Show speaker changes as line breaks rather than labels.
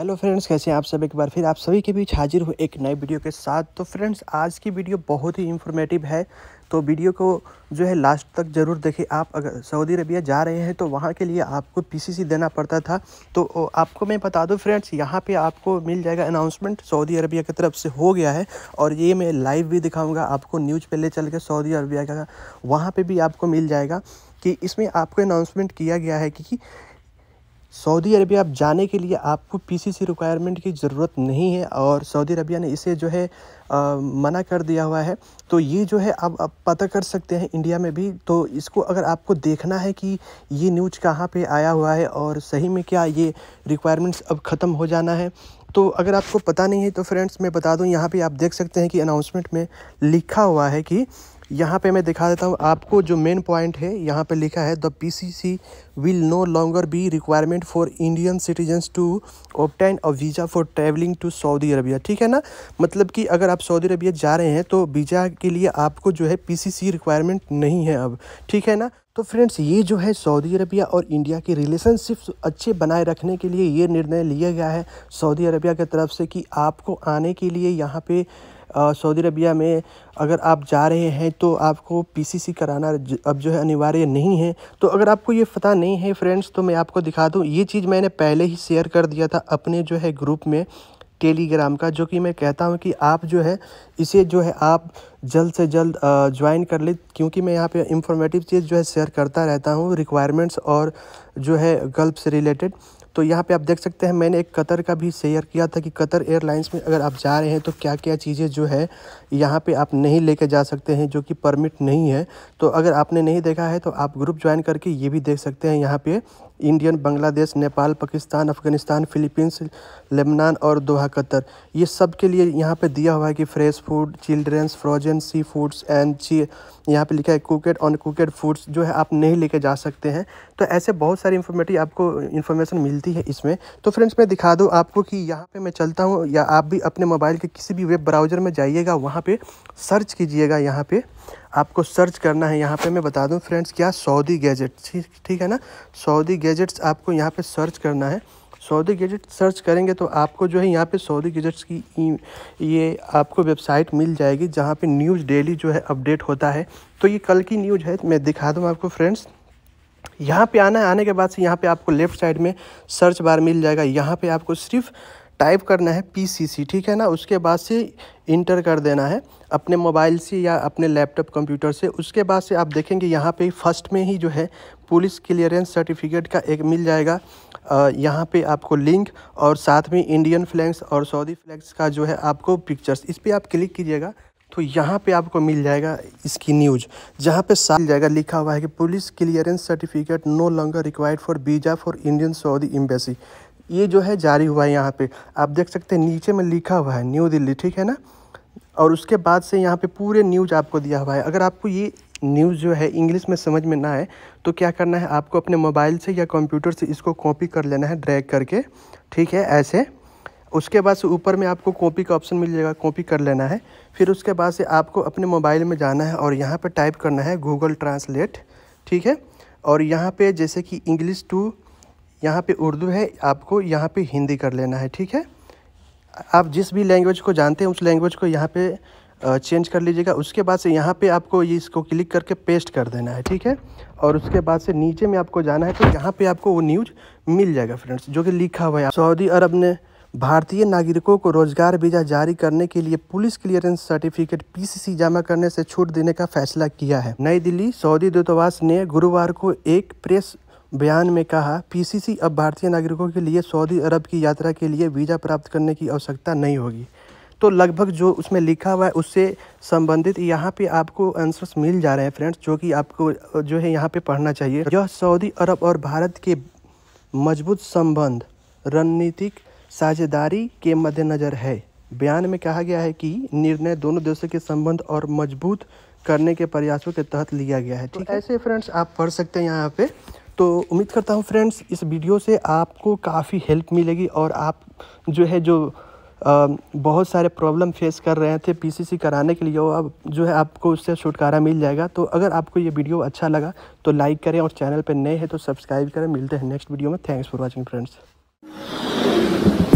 hello friends कैसे हैं आप सब एक बार फिर आप सभी के बीच हाजिर हो एक नए वीडियो के साथ तो फ्रेंड्स आज की वीडियो बहुत ही इन्फॉर्मेटिव है तो वीडियो को जो है लास्ट तक ज़रूर देखें आप अगर सऊदी अरबिया जा रहे हैं तो वहाँ के लिए आपको पीसीसी देना पड़ता था तो आपको मैं बता दूं फ्रेंड्स यहाँ पे आपको मिल जाएगा अनाउंसमेंट सऊदी अरबिया की तरफ से हो गया है और ये मैं लाइव भी दिखाऊँगा आपको न्यूज़ पर ले चल के सऊदी अरबिया का वहाँ पर भी आपको मिल जाएगा कि इसमें आपको अनाउंसमेंट किया गया है कि सऊदी अरबिया आप जाने के लिए आपको पीसीसी रिक्वायरमेंट की ज़रूरत नहीं है और सऊदी अरबिया ने इसे जो है आ, मना कर दिया हुआ है तो ये जो है आप, आप पता कर सकते हैं इंडिया में भी तो इसको अगर आपको देखना है कि ये न्यूज कहाँ पे आया हुआ है और सही में क्या ये रिक्वायरमेंट्स अब ख़त्म हो जाना है तो अगर आपको पता नहीं है तो फ्रेंड्स मैं बता दूँ यहाँ पर आप देख सकते हैं कि अनाउंसमेंट में लिखा हुआ है कि यहाँ पे मैं दिखा देता हूँ आपको जो मेन पॉइंट है यहाँ पे लिखा है the PCC will no longer be requirement for Indian citizens to obtain a visa for travelling to Saudi Arabia ठीक है ना मतलब कि अगर आप सऊदी अरबिया जा रहे हैं तो वीज़ा के लिए आपको जो है पीसीसी रिक्वायरमेंट नहीं है अब ठीक है ना तो फ्रेंड्स ये जो है सऊदी अरबिया और इंडिया की रिलेशनशिप अच्छे बनाए रखने के लिए ये निर्णय लिया गया है सऊदी अरबिया की तरफ से कि आपको आने के लिए यहाँ पे सऊदी अरबिया में अगर आप जा रहे हैं तो आपको पीसीसी कराना अब जो है अनिवार्य नहीं है तो अगर आपको ये पता नहीं है फ्रेंड्स तो मैं आपको दिखा दूँ ये चीज़ मैंने पहले ही शेयर कर दिया था अपने जो है ग्रुप में टेलीग्राम का जो कि मैं कहता हूँ कि आप जो है इसे जो है आप जल्द से जल्द ज्वाइन कर ले क्योंकि मैं यहाँ पे इंफॉर्मेटिव चीज़ जो है शेयर करता रहता हूँ रिक्वायरमेंट्स और जो है गल्प से रिलेटेड तो यहाँ पे आप देख सकते हैं मैंने एक कतर का भी शेयर किया था कि कतर एयरलाइंस में अगर आप जा रहे हैं तो क्या क्या चीज़ें जो है यहाँ पे आप नहीं लेके जा सकते हैं जो कि परमिट नहीं है तो अगर आपने नहीं देखा है तो आप ग्रुप ज्वाइन करके ये भी देख सकते हैं यहाँ पर Indian Bangladesh Nepal Pakistan Afghanistan Philippines Lebanon और दोहा कतर ये सब के लिए यहाँ पे दिया हुआ है कि fresh food children's frozen sea foods and ची यहाँ पे लिखा है कुकेड ऑन कुकेड फूड्स जो है आप नहीं लेके जा सकते हैं तो ऐसे बहुत सारी इन्फॉर्मेटिव आपको इन्फॉर्मेशन मिलती है इसमें तो फ्रेंड्स मैं दिखा दूँ आपको कि यहाँ पर मैं चलता हूँ या आप भी अपने मोबाइल के किसी भी वेब ब्राउज़र में जाइएगा वहाँ पर सर्च कीजिएगा यहाँ पर आपको सर्च करना है यहाँ पे मैं बता दूँ फ्रेंड्स क्या सऊदी गैजेट्स ठीक है ना सऊदी गैजेट्स आपको यहाँ पे सर्च करना है सऊदी गैजेट सर्च करेंगे तो आपको जो है यहाँ पे सऊदी गैजेट्स की ये आपको वेबसाइट मिल जाएगी जहाँ पे न्यूज़ डेली जो है अपडेट होता है तो ये कल की न्यूज़ है मैं दिखा दूँ आपको फ्रेंड्स यहाँ पर आना है आने के बाद से यहाँ पर आपको लेफ़्ट साइड में सर्च बार मिल जाएगा यहाँ पर आपको सिर्फ टाइप करना है पीसीसी ठीक है ना उसके बाद से इंटर कर देना है अपने मोबाइल से या अपने लैपटॉप कंप्यूटर से उसके बाद से आप देखेंगे यहाँ पे फर्स्ट में ही जो है पुलिस क्लियरेंस सर्टिफिकेट का एक मिल जाएगा यहाँ पे आपको लिंक और साथ में इंडियन फ्लैग्स और सऊदी फ्लैग्स का जो है आपको पिक्चर्स इस पर आप क्लिक कीजिएगा तो यहाँ पे आपको मिल जाएगा इसकी न्यूज जहाँ पे साल जाएगा लिखा हुआ है कि police clearance certificate no longer required for visa for Indian Saudi embassy ये जो है जारी हुआ है यहाँ पे आप देख सकते हैं नीचे में लिखा हुआ है न्यू दिल्ली ठीक है ना और उसके बाद से यहाँ पे पूरे न्यूज आपको दिया हुआ है अगर आपको ये न्यूज़ जो है इंग्लिश में समझ में ना आए तो क्या करना है आपको अपने मोबाइल से या कंप्यूटर से इसको कॉपी कर लेना है ड्रैग करके ठीक है ऐसे उसके बाद से ऊपर में आपको कॉपी का ऑप्शन मिल जाएगा कॉपी कर लेना है फिर उसके बाद से आपको अपने मोबाइल में जाना है और यहाँ पर टाइप करना है गूगल ट्रांसलेट ठीक है और यहाँ पर जैसे कि इंग्लिश टू यहाँ पे उर्दू है आपको यहाँ पे हिंदी कर लेना है ठीक है आप जिस भी लैंग्वेज को जानते हैं उस लैंग्वेज को यहाँ पे चेंज कर लीजिएगा उसके बाद से यहाँ पे आपको ये इसको क्लिक करके पेस्ट कर देना है ठीक है और उसके बाद से नीचे में आपको जाना है तो यहाँ पे आपको वो न्यूज़ मिल जाएगा फ्रेंड्स जो कि लिखा हुआ है सऊदी अरब ने भारतीय नागरिकों को रोजगार वीज़ा जारी करने के लिए पुलिस क्लियरेंस सर्टिफिकेट पीसीसी जमा करने से छूट देने का फैसला किया है नई दिल्ली सऊदी दूतावास ने गुरुवार को एक प्रेस बयान में कहा पीसीसी अब भारतीय नागरिकों के लिए सऊदी अरब की यात्रा के लिए वीज़ा प्राप्त करने की आवश्यकता नहीं होगी तो लगभग जो उसमें लिखा हुआ है उससे संबंधित यहाँ पे आपको आंसर्स मिल जा रहे हैं फ्रेंड्स जो कि आपको जो है यहाँ पे पढ़ना चाहिए यह सऊदी अरब और भारत के मजबूत संबंध रणनीतिक साझेदारी के मद्देनज़र है बयान में कहा गया है कि निर्णय दोनों देशों के संबंध और मजबूत करने के प्रयासों के तहत लिया गया है तो ठीक तो ऐसे फ्रेंड्स आप पढ़ सकते हैं यहाँ पे तो उम्मीद करता हूँ फ्रेंड्स इस वीडियो से आपको काफ़ी हेल्प मिलेगी और आप जो है जो आ, बहुत सारे प्रॉब्लम फेस कर रहे थे पीसीसी कराने के लिए अब जो है आपको उससे छुटकारा मिल जाएगा तो अगर आपको ये वीडियो अच्छा लगा तो लाइक करें और चैनल पर नए हैं तो सब्सक्राइब करें मिलते हैं नेक्स्ट वीडियो में थैंक्स फॉर वॉचिंग फ्रेंड्स